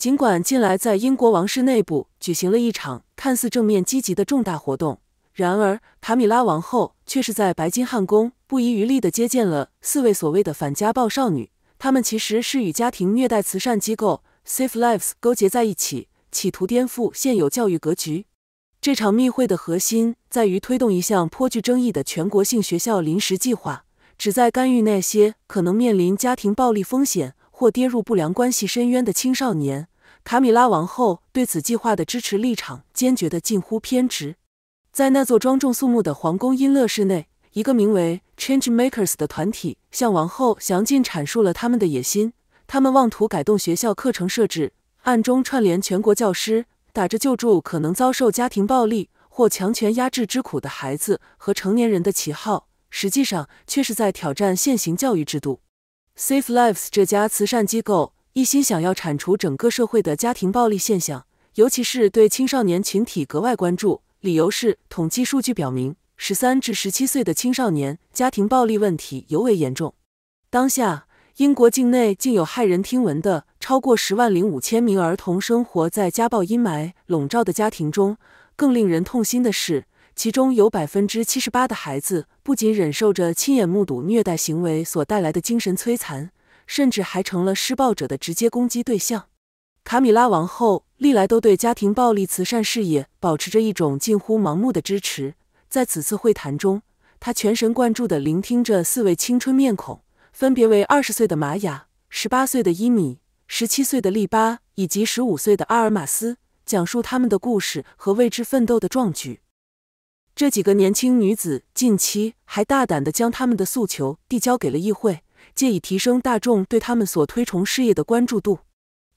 尽管近来在英国王室内部举行了一场看似正面积极的重大活动，然而卡米拉王后却是在白金汉宫不遗余力地接见了四位所谓的反家暴少女。她们其实是与家庭虐待慈善机构 Safe Lives 勾结在一起，企图颠覆现有教育格局。这场密会的核心在于推动一项颇具争议的全国性学校临时计划，旨在干预那些可能面临家庭暴力风险或跌入不良关系深渊的青少年。卡米拉王后对此计划的支持立场坚决的近乎偏执。在那座庄重肃穆的皇宫音乐室内，一个名为 Change Makers 的团体向王后详尽阐述了他们的野心。他们妄图改动学校课程设置，暗中串联全国教师，打着救助可能遭受家庭暴力或强权压制之苦的孩子和成年人的旗号，实际上却是在挑战现行教育制度。Safe Lives 这家慈善机构。一心想要铲除整个社会的家庭暴力现象，尤其是对青少年群体格外关注。理由是，统计数据表明，十三至十七岁的青少年家庭暴力问题尤为严重。当下，英国境内竟有骇人听闻的超过十万零五千名儿童生活在家暴阴霾笼罩的家庭中。更令人痛心的是，其中有百分之七十八的孩子不仅忍受着亲眼目睹虐待行为所带来的精神摧残。甚至还成了施暴者的直接攻击对象。卡米拉王后历来都对家庭暴力慈善事业保持着一种近乎盲目的支持。在此次会谈中，她全神贯注地聆听着四位青春面孔，分别为二十岁的玛雅、十八岁的伊米、十七岁的利巴以及十五岁的阿尔马斯讲述他们的故事和为之奋斗的壮举。这几个年轻女子近期还大胆的将他们的诉求递交给了议会。借以提升大众对他们所推崇事业的关注度。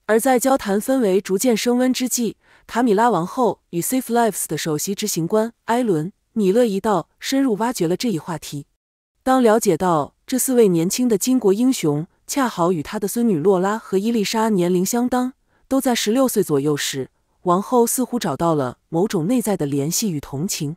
而在交谈氛围逐渐升温之际，卡米拉王后与 Safe Lives 的首席执行官埃伦·米勒一道深入挖掘了这一话题。当了解到这四位年轻的巾帼英雄恰好与他的孙女洛拉和伊丽莎年龄相当，都在十六岁左右时，王后似乎找到了某种内在的联系与同情。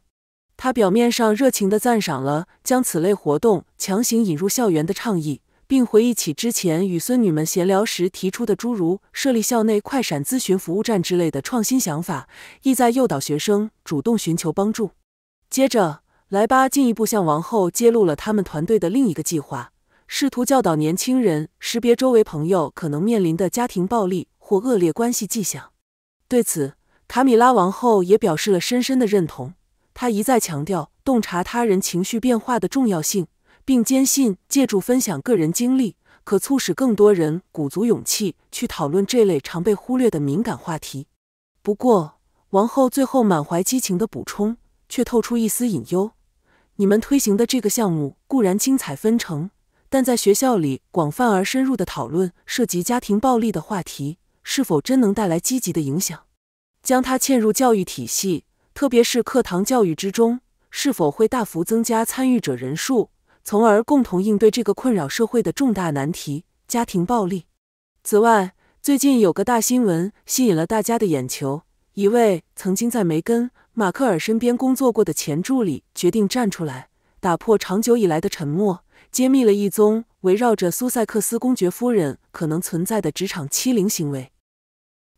他表面上热情地赞赏了将此类活动强行引入校园的倡议，并回忆起之前与孙女们闲聊时提出的诸如设立校内快闪咨询服务站之类的创新想法，意在诱导学生主动寻求帮助。接着，莱巴进一步向王后揭露了他们团队的另一个计划，试图教导年轻人识别周围朋友可能面临的家庭暴力或恶劣关系迹象。对此，卡米拉王后也表示了深深的认同。他一再强调洞察他人情绪变化的重要性，并坚信借助分享个人经历，可促使更多人鼓足勇气去讨论这类常被忽略的敏感话题。不过，王后最后满怀激情的补充，却透出一丝隐忧：“你们推行的这个项目固然精彩纷呈，但在学校里广泛而深入的讨论涉及家庭暴力的话题，是否真能带来积极的影响？将它嵌入教育体系？”特别是课堂教育之中，是否会大幅增加参与者人数，从而共同应对这个困扰社会的重大难题——家庭暴力？此外，最近有个大新闻吸引了大家的眼球：一位曾经在梅根·马克尔身边工作过的前助理决定站出来，打破长久以来的沉默，揭秘了一宗围绕着苏塞克斯公爵夫人可能存在的职场欺凌行为。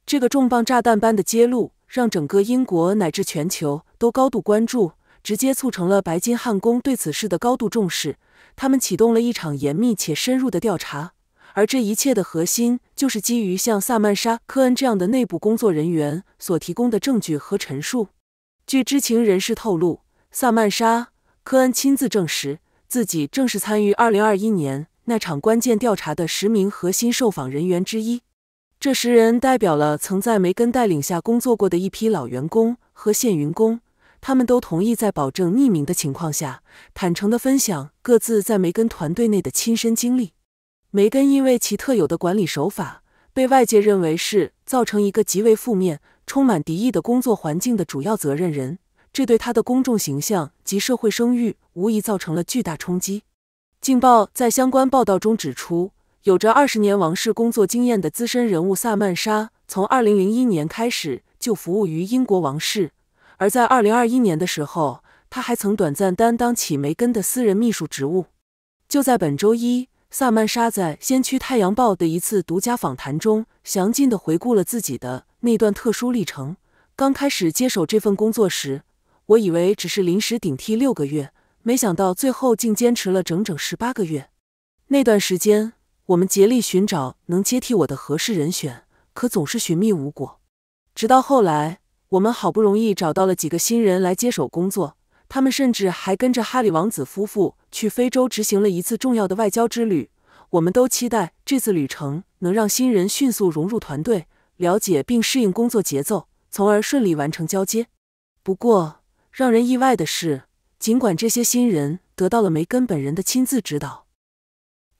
这个重磅炸弹般的揭露。让整个英国乃至全球都高度关注，直接促成了白金汉宫对此事的高度重视。他们启动了一场严密且深入的调查，而这一切的核心就是基于像萨曼莎·科恩这样的内部工作人员所提供的证据和陈述。据知情人士透露，萨曼莎·科恩亲自证实自己正是参与2021年那场关键调查的十名核心受访人员之一。这十人代表了曾在梅根带领下工作过的一批老员工和现员工，他们都同意在保证匿名的情况下，坦诚地分享各自在梅根团队内的亲身经历。梅根因为其特有的管理手法，被外界认为是造成一个极为负面、充满敌意的工作环境的主要责任人，这对他的公众形象及社会声誉无疑造成了巨大冲击。《镜报》在相关报道中指出。有着二十年王室工作经验的资深人物萨曼莎，从二零零一年开始就服务于英国王室，而在二零二一年的时候，他还曾短暂担当起梅根的私人秘书职务。就在本周一，萨曼莎在《先驱太阳报》的一次独家访谈中，详尽的回顾了自己的那段特殊历程。刚开始接手这份工作时，我以为只是临时顶替六个月，没想到最后竟坚持了整整十八个月。那段时间，我们竭力寻找能接替我的合适人选，可总是寻觅无果。直到后来，我们好不容易找到了几个新人来接手工作，他们甚至还跟着哈里王子夫妇去非洲执行了一次重要的外交之旅。我们都期待这次旅程能让新人迅速融入团队，了解并适应工作节奏，从而顺利完成交接。不过，让人意外的是，尽管这些新人得到了梅根本人的亲自指导。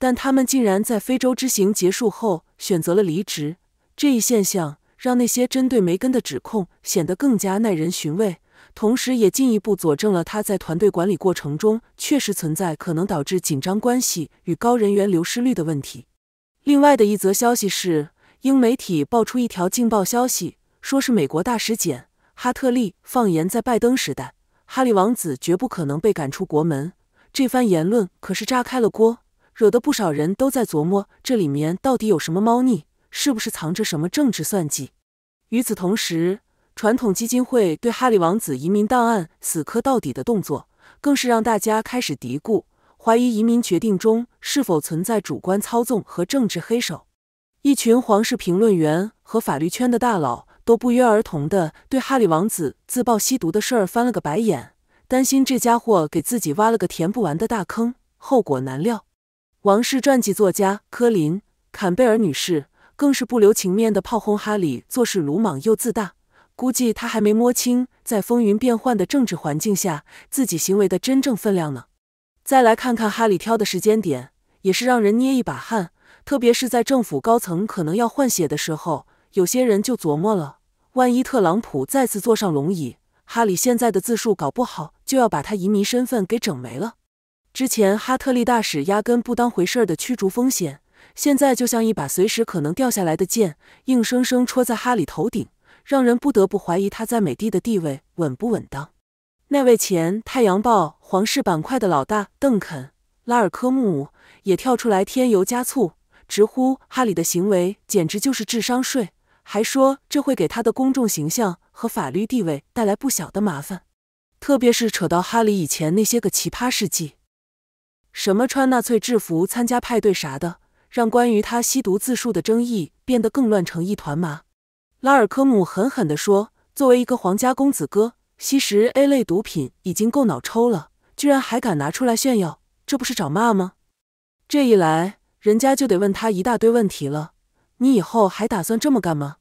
但他们竟然在非洲之行结束后选择了离职，这一现象让那些针对梅根的指控显得更加耐人寻味，同时也进一步佐证了他在团队管理过程中确实存在可能导致紧张关系与高人员流失率的问题。另外的一则消息是，英媒体爆出一条劲爆消息，说是美国大使简·哈特利放言，在拜登时代，哈利王子绝不可能被赶出国门。这番言论可是炸开了锅。惹得不少人都在琢磨这里面到底有什么猫腻，是不是藏着什么政治算计？与此同时，传统基金会对哈利王子移民档案死磕到底的动作，更是让大家开始嘀咕，怀疑移民决定中是否存在主观操纵和政治黑手。一群皇室评论员和法律圈的大佬都不约而同的对哈利王子自曝吸毒的事儿翻了个白眼，担心这家伙给自己挖了个填不完的大坑，后果难料。王室传记作家科林·坎贝尔女士更是不留情面地炮轰哈里，做事鲁莽又自大。估计他还没摸清在风云变幻的政治环境下，自己行为的真正分量呢。再来看看哈里挑的时间点，也是让人捏一把汗。特别是在政府高层可能要换血的时候，有些人就琢磨了：万一特朗普再次坐上龙椅，哈里现在的自述搞不好就要把他移民身份给整没了。之前哈特利大使压根不当回事儿的驱逐风险，现在就像一把随时可能掉下来的剑，硬生生戳在哈里头顶，让人不得不怀疑他在美帝的地位稳不稳当。那位前《太阳报》皇室板块的老大邓肯·拉尔科姆姆也跳出来添油加醋，直呼哈里的行为简直就是智商税，还说这会给他的公众形象和法律地位带来不小的麻烦，特别是扯到哈里以前那些个奇葩事迹。什么穿纳粹制服参加派对啥的，让关于他吸毒自述的争议变得更乱成一团麻。拉尔科姆狠狠的说：“作为一个皇家公子哥，吸食 A 类毒品已经够脑抽了，居然还敢拿出来炫耀，这不是找骂吗？”这一来，人家就得问他一大堆问题了。你以后还打算这么干吗？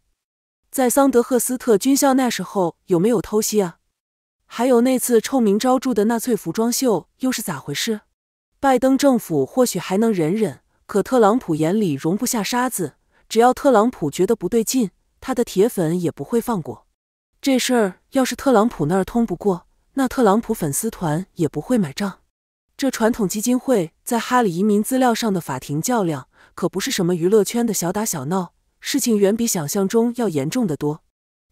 在桑德赫斯特军校那时候有没有偷袭啊？还有那次臭名昭著的纳粹服装秀又是咋回事？拜登政府或许还能忍忍，可特朗普眼里容不下沙子。只要特朗普觉得不对劲，他的铁粉也不会放过。这事儿要是特朗普那儿通不过，那特朗普粉丝团也不会买账。这传统基金会在哈里移民资料上的法庭较量，可不是什么娱乐圈的小打小闹，事情远比想象中要严重得多。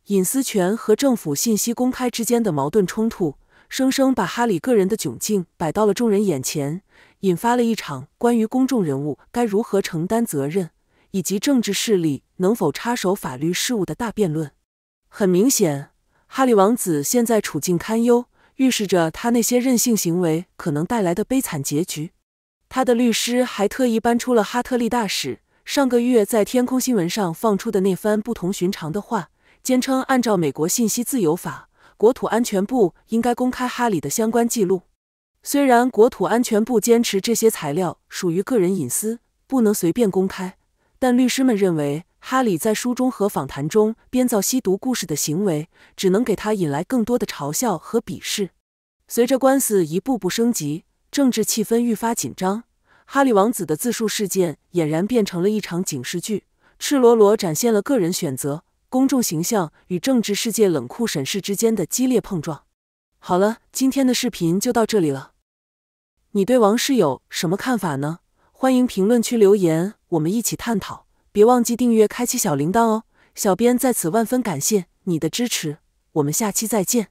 隐私权和政府信息公开之间的矛盾冲突。生生把哈里个人的窘境摆到了众人眼前，引发了一场关于公众人物该如何承担责任，以及政治势力能否插手法律事务的大辩论。很明显，哈里王子现在处境堪忧，预示着他那些任性行为可能带来的悲惨结局。他的律师还特意搬出了哈特利大使上个月在《天空新闻》上放出的那番不同寻常的话，坚称按照美国信息自由法。国土安全部应该公开哈里的相关记录。虽然国土安全部坚持这些材料属于个人隐私，不能随便公开，但律师们认为，哈里在书中和访谈中编造吸毒故事的行为，只能给他引来更多的嘲笑和鄙视。随着官司一步步升级，政治气氛愈发紧张，哈里王子的自述事件俨然变成了一场警示剧，赤裸裸展现了个人选择。公众形象与政治世界冷酷审视之间的激烈碰撞。好了，今天的视频就到这里了。你对王室有什么看法呢？欢迎评论区留言，我们一起探讨。别忘记订阅、开启小铃铛哦！小编在此万分感谢你的支持，我们下期再见。